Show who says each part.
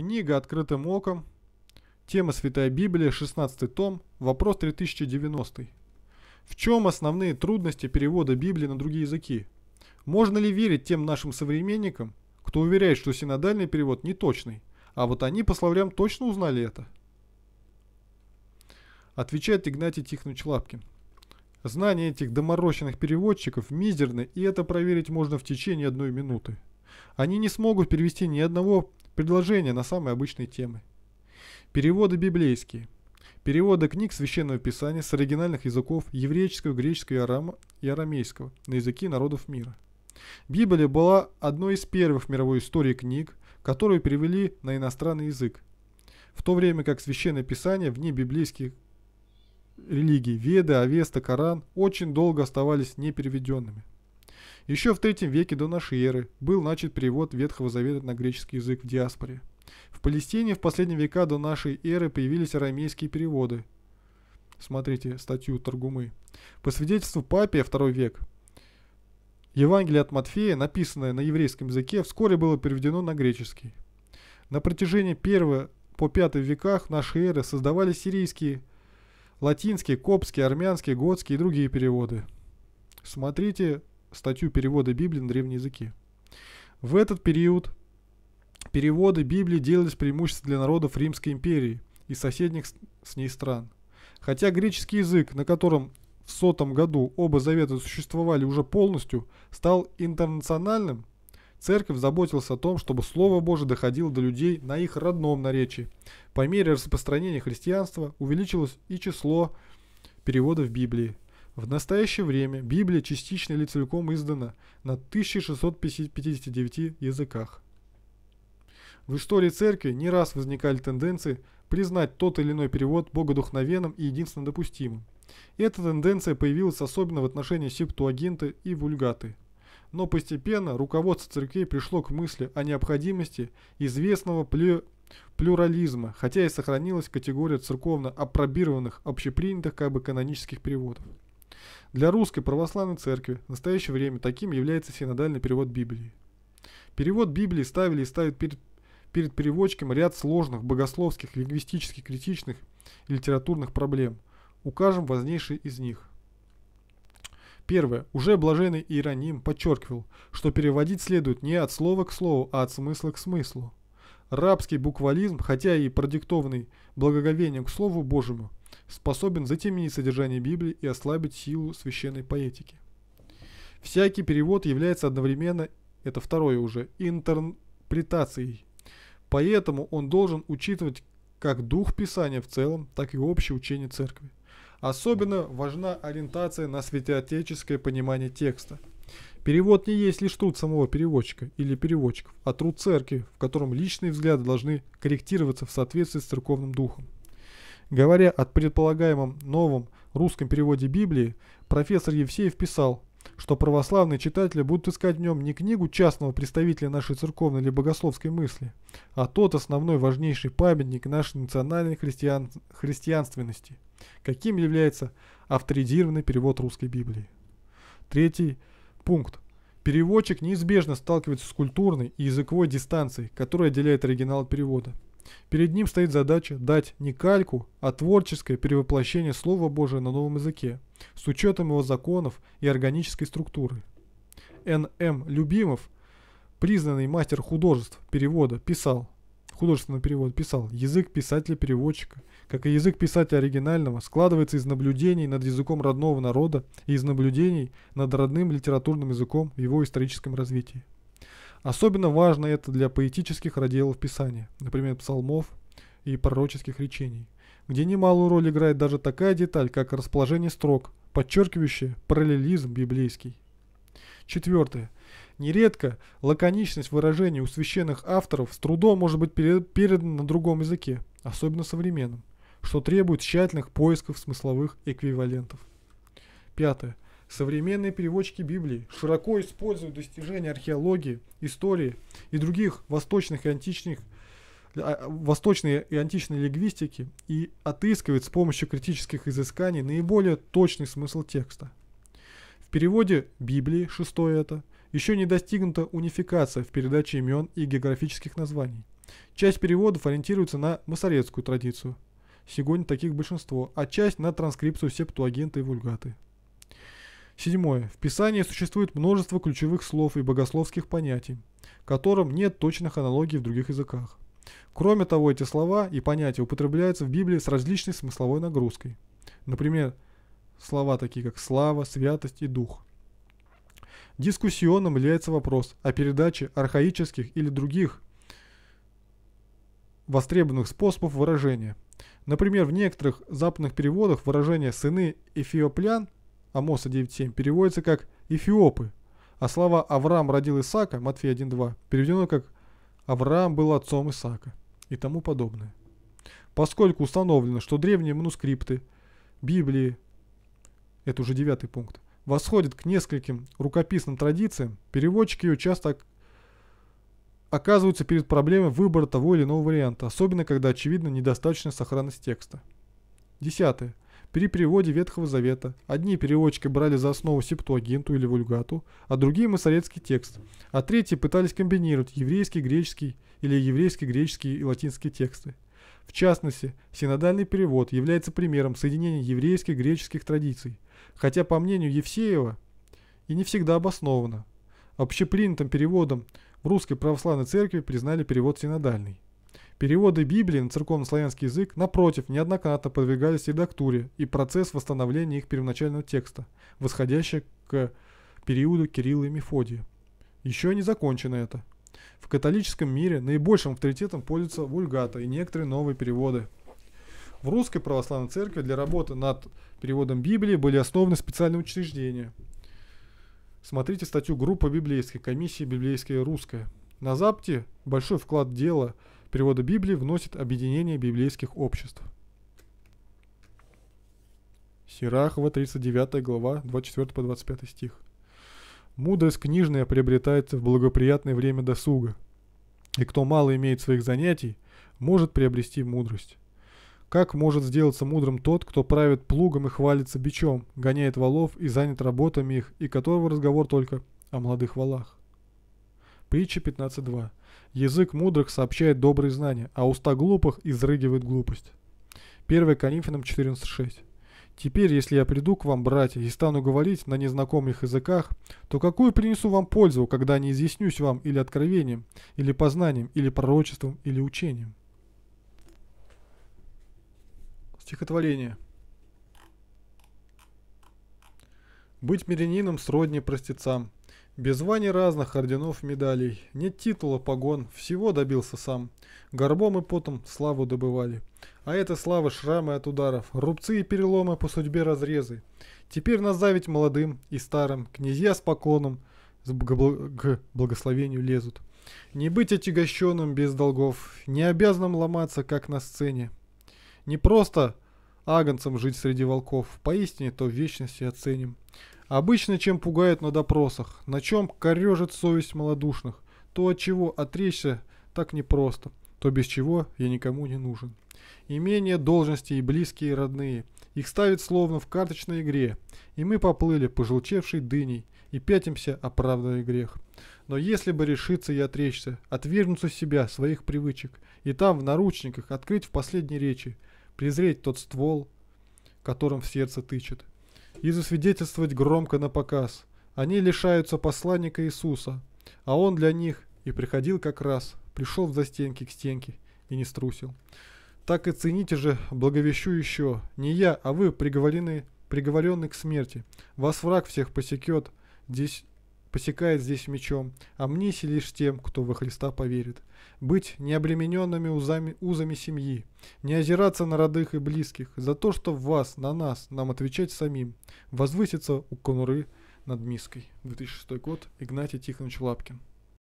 Speaker 1: Книга «Открытым оком». Тема «Святая Библия», 16 том, вопрос 3090. В чем основные трудности перевода Библии на другие языки? Можно ли верить тем нашим современникам, кто уверяет, что синодальный перевод не точный, а вот они по словарям точно узнали это? Отвечает Игнатий Тихонович Лапкин. Знания этих доморощенных переводчиков мизерны, и это проверить можно в течение одной минуты. Они не смогут перевести ни одного предложения на самые обычные темы. Переводы библейские. Переводы книг Священного Писания с оригинальных языков еврейского, греческого и, арам... и арамейского на языки народов мира. Библия была одной из первых в мировой истории книг, которую перевели на иностранный язык, в то время как Священное Писание вне библейских религий Веды, Авеста, Коран очень долго оставались непереведенными. Еще в третьем веке до нашей эры был начат перевод Ветхого Завета на греческий язык в диаспоре. В Палестине в последние века до нашей эры появились арамейские переводы. Смотрите статью Торгумы. По свидетельству Папия, второй век, Евангелие от Матфея, написанное на еврейском языке, вскоре было переведено на греческий. На протяжении первого по пятый веках нашей эры создавались сирийские, латинские, коптские, армянские, готские и другие переводы. Смотрите статью перевода Библии на древние языки. В этот период переводы Библии делались преимущественно для народов Римской империи и соседних с ней стран. Хотя греческий язык, на котором в сотом году оба завета существовали уже полностью, стал интернациональным, церковь заботилась о том, чтобы Слово Божие доходило до людей на их родном наречии. По мере распространения христианства увеличилось и число переводов Библии, в настоящее время Библия частично или целиком издана на 1659 языках. В истории церкви не раз возникали тенденции признать тот или иной перевод богодухновенным и единственно допустимым. эта тенденция появилась особенно в отношении септуагинты и вульгаты. Но постепенно руководство церквей пришло к мысли о необходимости известного плю... плюрализма, хотя и сохранилась категория церковно опробированных общепринятых как бы канонических переводов. Для русской православной церкви в настоящее время таким является синодальный перевод Библии. Перевод Библии ставили и ставят перед, перед переводчиком ряд сложных богословских, лингвистических, критичных и литературных проблем. Укажем важнейшие из них. Первое. Уже блаженный Иероним подчеркивал, что переводить следует не от слова к слову, а от смысла к смыслу. Рабский буквализм, хотя и продиктованный благоговением к Слову Божьему, способен затемнить содержание Библии и ослабить силу священной поэтики. Всякий перевод является одновременно, это второе уже, интерпретацией. Поэтому он должен учитывать как дух Писания в целом, так и общее учение Церкви. Особенно важна ориентация на святоотеческое понимание текста. Перевод не есть лишь труд самого переводчика или переводчиков, а труд церкви, в котором личные взгляды должны корректироваться в соответствии с церковным духом. Говоря о предполагаемом новом русском переводе Библии, профессор Евсеев писал, что православные читатели будут искать в нем не книгу частного представителя нашей церковной или богословской мысли, а тот основной важнейший памятник нашей национальной христиан... христианственности, каким является авторизированный перевод русской Библии. Третий пункт. Переводчик неизбежно сталкивается с культурной и языковой дистанцией, которая отделяет оригинал от перевода – Перед ним стоит задача дать не кальку, а творческое перевоплощение Слова Божия на новом языке, с учетом его законов и органической структуры. Н.М. Любимов, признанный мастер художеств перевода, писал, художественного перевода писал, язык писателя-переводчика, как и язык писателя оригинального, складывается из наблюдений над языком родного народа и из наблюдений над родным литературным языком в его историческом развитии. Особенно важно это для поэтических разделов Писания, например, псалмов и пророческих речений, где немалую роль играет даже такая деталь, как расположение строк, подчеркивающая параллелизм библейский. Четвертое. Нередко лаконичность выражений у священных авторов с трудом может быть передана на другом языке, особенно современном, что требует тщательных поисков смысловых эквивалентов. Пятое. Современные переводчики Библии широко используют достижения археологии, истории и других восточных и античных э, восточной и античной лингвистики и отыскивает с помощью критических изысканий наиболее точный смысл текста. В переводе Библии, шестое это, еще не достигнута унификация в передаче имен и географических названий. Часть переводов ориентируется на масорецкую традицию. Сегодня таких большинство, а часть на транскрипцию септуагента и вульгаты. Седьмое. В Писании существует множество ключевых слов и богословских понятий, которым нет точных аналогий в других языках. Кроме того, эти слова и понятия употребляются в Библии с различной смысловой нагрузкой. Например, слова такие как «слава», «святость» и «дух». Дискуссионным является вопрос о передаче архаических или других востребованных способов выражения. Например, в некоторых западных переводах выражение «сыны эфиоплян» Амоса 9.7 переводится как «эфиопы», а слова «Авраам родил Исаака» Матфея 1.2 переведено как «Авраам был отцом Исаака» и тому подобное. Поскольку установлено, что древние манускрипты Библии, это уже девятый пункт, восходят к нескольким рукописным традициям, переводчики ее часто оказываются перед проблемой выбора того или иного варианта, особенно когда очевидна недостаточная сохранность текста. Десятое при переводе Ветхого Завета. Одни переводчики брали за основу септуагинту или вульгату, а другие – масорецкий текст, а третьи пытались комбинировать еврейский, греческий или еврейский, греческий и латинский тексты. В частности, синодальный перевод является примером соединения еврейских греческих традиций, хотя, по мнению Евсеева, и не всегда обоснованно. Общепринятым переводом в Русской Православной Церкви признали перевод синодальный. Переводы Библии на церковно-славянский язык, напротив, неоднократно подвигались редактуре и процесс восстановления их первоначального текста, восходящий к периоду Кирилла и Мефодия. Еще не закончено это. В католическом мире наибольшим авторитетом пользуются вульгата и некоторые новые переводы. В русской православной церкви для работы над переводом Библии были основаны специальные учреждения. Смотрите статью группы библейской комиссии библейская русская. На Западе большой вклад дела. дело – перевода Библии вносит объединение библейских обществ. Сирахова, 39 глава, 24 по 25 стих. Мудрость книжная приобретается в благоприятное время досуга, и кто мало имеет своих занятий, может приобрести мудрость. Как может сделаться мудрым тот, кто правит плугом и хвалится бичом, гоняет валов и занят работами их, и которого разговор только о молодых валах? Притча 15.2. Язык мудрых сообщает добрые знания, а уста глупых изрыгивает глупость. 1 Коринфянам 14.6. Теперь, если я приду к вам, братья, и стану говорить на незнакомых языках, то какую принесу вам пользу, когда не изъяснюсь вам или откровением, или познанием, или пророчеством, или учением? Стихотворение. Быть мирянином сродни простецам – без Вани разных орденов, медалей, нет титула, погон, всего добился сам. Горбом и потом славу добывали. А это слава шрамы от ударов, рубцы и переломы по судьбе разрезы. Теперь нас завить молодым и старым, князья с поклоном к благословению лезут. Не быть отягощенным без долгов, не обязанным ломаться, как на сцене. Не просто агонцам жить среди волков, поистине то в вечности оценим. Обычно чем пугают на допросах, на чем корежит совесть малодушных, то от чего отречься так непросто, то без чего я никому не нужен. Имение, должности и близкие, и родные. Их ставят словно в карточной игре, и мы поплыли пожелчевшей дыней и пятимся, оправдывая грех. Но если бы решиться и отречься, отвергнуться себя, своих привычек, и там в наручниках открыть в последней речи, презреть тот ствол, которым в сердце тычет, и засвидетельствовать громко на показ. Они лишаются посланника Иисуса, а он для них и приходил как раз, пришел в застенки к стенке и не струсил. Так и цените же, благовещу еще, не я, а вы приговорены, приговорены к смерти. Вас враг всех посекет, здесь посекает здесь мечом, а мнись лишь тем, кто во Христа поверит. Быть необремененными узами, узами семьи, не озираться на родых и близких, за то, что в вас, на нас, нам отвечать самим, возвыситься у конуры над миской. 2006 год, Игнатий Тихонович Лапкин.